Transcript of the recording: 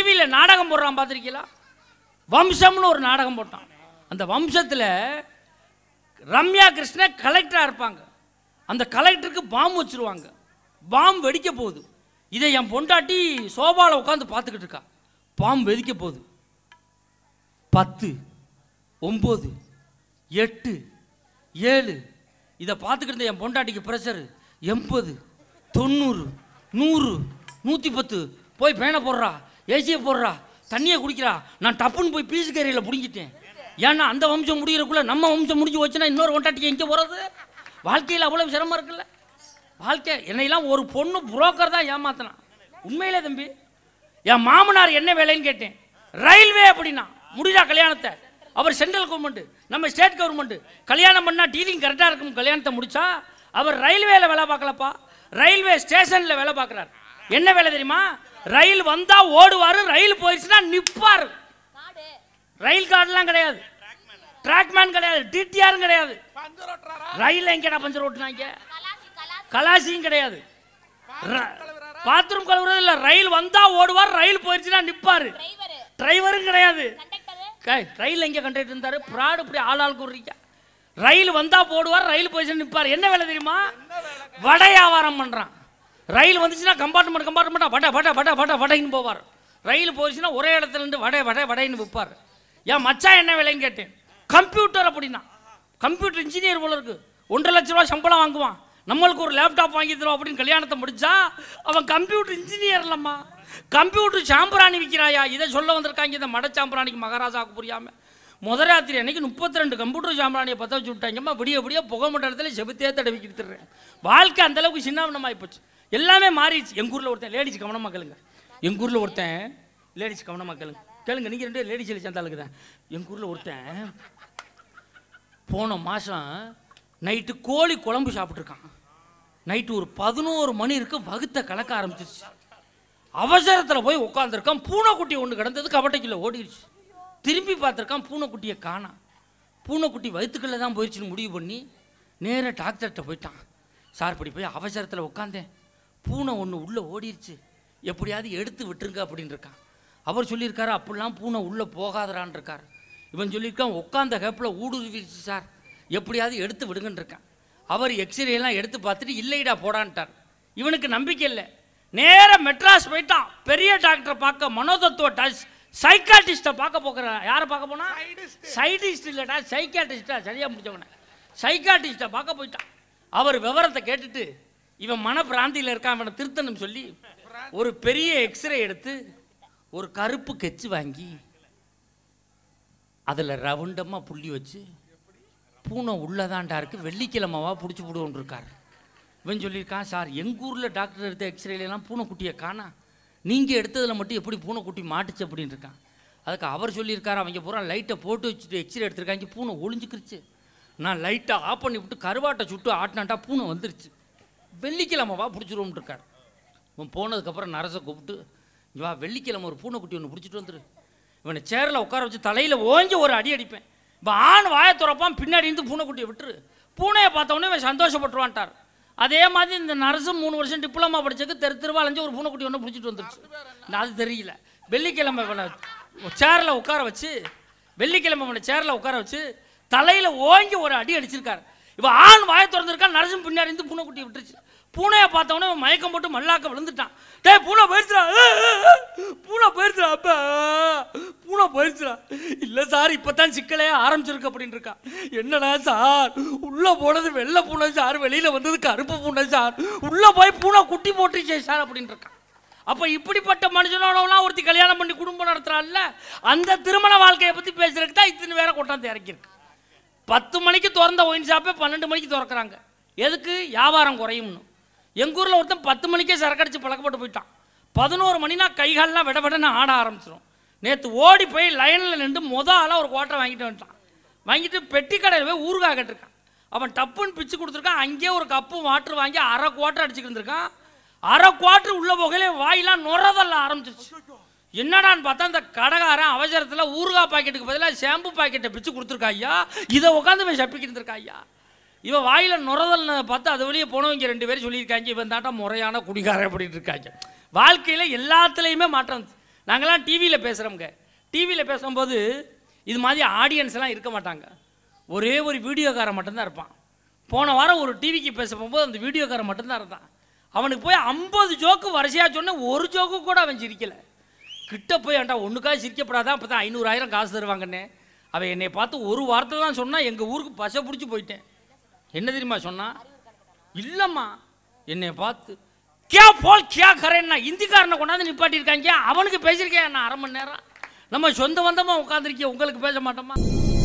டிவியில் நாடகம் போடுறான் பார்த்துருக்கீங்களா வம்சம்னு ஒரு நாடகம் போட்டான் அந்த வம்சத்தில் ரம்யா கிருஷ்ண கலெக்டராக இருப்பாங்க அந்த கலெக்டருக்கு பாம்பு வச்சுருவாங்க பாம்பு வெடிக்க போகுது இதை என் பொண்டாட்டி சோபாவில் உட்காந்து பார்த்துக்கிட்டு இருக்கா பாம்பு வெடிக்க போகுது பத்து ஒம்பது எட்டு ஏழு இதை பார்த்துக்கிட்டு இருந்த என் பொண்டாட்டிக்கு ப்ரெஷரு எண்பது தொண்ணூறு நூறு நூற்றி பத்து போய் பேனை போடுறா ஏசியை போடுறா தண்ணியை குடிக்கிறா நான் டப்புன்னு போய் பீஸ் கேரியில் பிடிங்கிட்டேன் ஏன்னா அந்த வம்சம் முடிகிறக்குள்ள நம்ம வம்சம் முடிஞ்சு வச்சுன்னா இன்னொரு ஒன்றாட்டிக்கு எங்கே போகிறது வாழ்க்கையில் அவ்வளோ சிரமம் இருக்குல்ல வாழ்க்கை என்னையெல்லாம் ஒரு பொண்ணு புரோக்கர் தான் ஏமாத்தினான் உண்மையிலே தம்பி என் மாமனார் என்ன வேலைன்னு கேட்டேன் ரயில்வே அப்படின்னா முடிடா கல்யாணத்தை அவர் சென்ட்ரல் கவர்மெண்ட் நம்ம ஸ்டேட் கவர்மெண்ட்டு கல்யாணம் பண்ணால் டீலிங் கரெக்டாக இருக்கும் கல்யாணத்தை முடித்தா அவர் ரயில்வேல வேலை பார்க்கலப்பா ரயில்வே ஸ்டேஷனில் வேலை பார்க்குறாரு என்ன வேலை தெரியுமா ரயில் வந்தா ஓடுவாரு ரயில் போயிடுச்சுன்னா நிப்பாரு ரயில் கார்டுலாம் கிடையாது டிராக்மேன் கிடையாது டிடிஆரும் கிடையாது ரயில் எங்கடா பஞ்சர் ஓட்டுனாங்க கலாசியும் கிடையாது பாத்ரூம் கழுவுறது இல்ல ரயில் வந்தா ஓடுவார் ரயில் போயிடுச்சுன்னா நிப்பாரு டிரைவரும் கிடையாது ரயில் எங்க கண்டுட்டு இருந்தாரு ப்ராடு இப்படி ஆள் ஆள் கூறுறீங்க ரயில் வந்தா போடுவார் ரயில் போயிடுச்சுன்னு நிப்பாரு என்ன வேலை தெரியுமா வட வியாபாரம் பண்றான் ரயில் வந்துச்சுன்னா கம்பார்ட்மெண்ட் கம்பார்ட்மெண்ட்டாக வட வட வட வட வடைன்னு போவார் ரயில் போச்சுன்னா ஒரே இடத்துலேருந்து வடை வடை வடைன்னு விற்பார் ஏன் மச்சா என்ன விலைன்னு கேட்டேன் கம்ப்யூட்டர் அப்படின்னா கம்ப்யூட்டர் இன்ஜினியர் போல இருக்கு ஒன்றரை லட்ச ரூபா சம்பளம் வாங்குவான் நம்மளுக்கு ஒரு லேப்டாப் வாங்கி தரும் அப்படின்னு கல்யாணத்தை முடிச்சா அவன் கம்ப்யூட்டர் இன்ஜினியர் இல்லம்மா கம்ப்யூட்டர் சாம்பிராணி விற்கிறாயா இதை சொல்ல வந்திருக்காங்க இந்த மட சாம்பிராணிக்கு மகாராஜாவுக்கு புரியாமல் முதராத்திரி அன்னைக்கு முப்பத்தி ரெண்டு கம்ப்யூட்டர் சாம்பிராணியை பற்ற வச்சு விட்டாங்கம்மா விடிய விடிய புகை மண்டலத்தில் தடவி தடவிக்கிட்டுறேன் வாழ்க்கை அந்தளவுக்கு சின்னாவனமாகி போச்சு எல்லாமே மாறிடுச்சு எங்கள் ஊரில் ஒருத்தன் லேடிஸ் கவனமாக கேளுங்க எங்கள் ஊரில் ஒருத்தன் லேடிஸ் கவனமாக கேளுங்க கேளுங்க நீங்கள் ரெண்டு லேடிஸ் லேடிஸ் அந்த ஆளுக்குதான் எங்கள் ஊரில் ஒருத்தன் போன மாதம் நைட்டு கோழி குழம்பு சாப்பிட்ருக்கான் நைட்டு ஒரு பதினோரு மணி இருக்கு வகுத்த கலக்க ஆரம்பிச்சிருச்சு அவசரத்தில் போய் உட்காந்துருக்கான் பூனைக்குட்டி ஒன்று கிடந்தது கபட்டைக்குள்ளே ஓடிடுச்சு திரும்பி பார்த்துருக்கான் பூனைக்குட்டியை காணா பூனைக்குட்டி வயிற்றுக்குள்ளே தான் போயிடுச்சுன்னு முடிவு பண்ணி நேராக டாக்டர்கிட்ட போயிட்டான் சார் படி போய் அவசரத்தில் உட்காந்தேன் பூனை ஒன்று உள்ளே ஓடிடுச்சு எப்படியாவது எடுத்து விட்டுருங்க அப்படின்னு அவர் சொல்லியிருக்காரு அப்படிலாம் பூனை உள்ளே போகாதரான் இருக்கார் இவன் சொல்லியிருக்கான் உட்காந்த கேப்பில் ஊடுருவிடுச்சு சார் எப்படியாவது எடுத்து விடுங்கன்னு இருக்கான் அவர் எக்ஸ்ரேலாம் எடுத்து பார்த்துட்டு இல்லைடா போடான்ட்டார் இவனுக்கு நம்பிக்கை இல்லை நேராக மெட்ராஸ் போயிட்டான் பெரிய டாக்டரை பார்க்க மனோதத்துவ டச் சைக்காட்டிஸ்ட்டை பார்க்க போகிறான் யாரை பார்க்க போனா சைடிஸ்ட் இல்லைடா சைக்காட்டிஸ்ட்டாக சரியாக முடிச்சவனே சைக்காட்டிஸ்ட்டை பார்க்க போயிட்டான் அவர் விவரத்தை கேட்டுட்டு இவன் மனப்பிராந்தியில் இருக்கான் அவனை திருத்தணும் சொல்லி ஒரு பெரிய எக்ஸ்ரே எடுத்து ஒரு கருப்பு கெச்சு வாங்கி அதில் ரவுண்டமாக புள்ளி வச்சு பூனை உள்ளதாண்டா இருக்குது வெள்ளிக்கிழமாவாக பிடிச்சி விடுவோன் இவன் சொல்லியிருக்கான் சார் எங்கள் ஊரில் டாக்டர் எடுத்த எக்ஸ்ரேலாம் பூனைக்குட்டியை காணா நீங்கள் எடுத்ததில் மட்டும் எப்படி பூனைக்குட்டி மாட்டுச்சு அப்படின்னு இருக்கான் அதுக்கு அவர் சொல்லியிருக்கார் அவங்க பூரா லைட்டை போட்டு வச்சுட்டு எக்ஸ்ரே எடுத்திருக்காங்க பூனை ஒளிஞ்சிக்கிருச்சு நான் லைட்டை ஆஃப் பண்ணி விட்டு கருவாட்டை சுட்டு ஆட்டினாண்டா பூனை வந்துருச்சு வெள்ளிக்கிழமைவா பிடிச்சிருவோம்னு இருக்கார் இவன் போனதுக்கப்புறம் நரசை கூப்பிட்டு இங்கே வா வெள்ளிக்கிழமை ஒரு பூனைக்குட்டி ஒன்று பிடிச்சிட்டு வந்துரு இவனை சேரில் உட்கார வச்சு தலையில் ஓஞ்சி ஒரு அடி அடிப்பேன் இப்போ ஆண் வாயத்துறப்பான் துறப்பான் பின்னாடி இருந்து பூனைக்குட்டியை விட்டுரு பூனையை பார்த்தவொன்னே இவன் சந்தோஷப்பட்டுருவான்ட்டார் அதே மாதிரி இந்த நரசு மூணு வருஷம் டிப்ளமா படிச்சதுக்கு தெரு அலைஞ்சி ஒரு பூனைக்குட்டி ஒன்று பிடிச்சிட்டு வந்துருச்சு அது தெரியல வெள்ளிக்கிழமை இவனை சேரில் உட்கார வச்சு வெள்ளிக்கிழமை இவனை சேரில் உட்கார வச்சு தலையில் ஓங்கி ஒரு அடி அடிச்சிருக்காரு இவன் ஆண் வாய திறந்திருக்கான் நரசிம் பின்னாடி இருந்து பூனை குட்டி விட்டுருச்சு பூனையை பார்த்தவொடனே இவன் மயக்கம் போட்டு மல்லாக்க விழுந்துட்டான் டே பூனை போயிடுச்சுடா பூனை போயிடுச்சுடா அப்பா பூனை போயிடுச்சுடா இல்லை சார் இப்போ தான் சிக்கலையே ஆரம்பிச்சிருக்கு அப்படின்னு இருக்கான் என்னடா சார் உள்ளே போனது வெள்ளை பூனை சார் வெளியில் வந்தது கருப்பு பூனை சார் உள்ளே போய் பூனை குட்டி போட்டுருச்சே சார் அப்படின்னு இருக்கான் அப்போ இப்படிப்பட்ட மனுஷனோடலாம் ஒருத்தி கல்யாணம் பண்ணி குடும்பம் நடத்துகிறாள்ல அந்த திருமண வாழ்க்கையை பற்றி பேசுறதுக்கு தான் இத்தனை வேற கொண்டாந்து இறக்கியிருக்கு பத்து மணிக்கு திறந்த ஒயின் ஷாப்பே பன்னெண்டு மணிக்கு திறக்கிறாங்க எதுக்கு வியாபாரம் குறையும்னு எங்கள் ஊரில் ஒருத்தன் பத்து மணிக்கே சரக்கடிச்சு பழக்கப்பட்டு போயிட்டான் பதினோரு மணினா கைகாலெலாம் விடபடன்னு ஆட ஆரம்பிச்சிடும் நேற்று ஓடி போய் லைனில் நின்று மொதல் ஆளாக ஒரு கோட்டை வாங்கிட்டு வந்துட்டான் வாங்கிட்டு பெட்டி கடையில் போய் ஊருகா கட்டிருக்கான் அவன் டப்புன்னு பிச்சு கொடுத்துருக்கான் அங்கேயே ஒரு கப்பு வாட்ரு வாங்கி அரை குவாட்டர் அடிச்சுட்டு இருந்திருக்கான் அரை கோட்ரு உள்ள போகையிலே வாயிலாம் நுறதல்ல ஆரம்பிச்சிருச்சு என்னடான்னு பார்த்தா அந்த கடைக்காரன் ஆச்சாரத்தில் ஊறுகாய் பாக்கெட்டுக்கு பதிலாக ஷாம்பு பாக்கெட்டை பிரித்து கொடுத்துருக்கா ஐயா இதை உட்காந்து போய் சப்பிக்கிட்டு இருக்கா ஐயா இவன் வாயில் நுரதல் பார்த்து அது வழியே போனவங்க ரெண்டு பேரும் சொல்லியிருக்காங்க இவன் தாட்டா முறையான குடிகாரன் அப்படின்னு இருக்காங்க வாழ்க்கையில் எல்லாத்துலேயுமே மாற்றம் நாங்கள்லாம் டிவியில் பேசுகிறோம்ங்க டிவியில் பேசும்போது இது மாதிரி ஆடியன்ஸ்லாம் இருக்க மாட்டாங்க ஒரே ஒரு வீடியோக்காரன் மட்டும்தான் இருப்பான் போன வாரம் ஒரு டிவிக்கு பேச போகும்போது அந்த வீடியோக்காரன் மட்டும்தான் இருந்தான் அவனுக்கு போய் ஐம்பது ஜோக்கு வரிசையாக சொன்னால் ஒரு ஜோக்கு கூட அவன் சிரிக்கலை கிட்ட போய் ஆண்டா ஒன்றுக்காக சிரிக்கப்படாதான் அப்போ தான் ஐநூறாயிரம் காசு தருவாங்கன்னு அவள் என்னை பார்த்து ஒரு வார்த்தை தான் சொன்னால் எங்கள் ஊருக்கு பசை பிடிச்சி போயிட்டேன் என்ன தெரியுமா சொன்னால் இல்லைம்மா என்னை பார்த்து கே போல் கியா கரேன்னா இந்திக்காரனை கொண்டாந்து நிப்பாட்டியிருக்காங்க அவனுக்கு பேசியிருக்கேன் நான் அரை மணி நேரம் நம்ம சொந்த வந்தமாக உட்காந்துருக்கேன் உங்களுக்கு பேச மாட்டோமா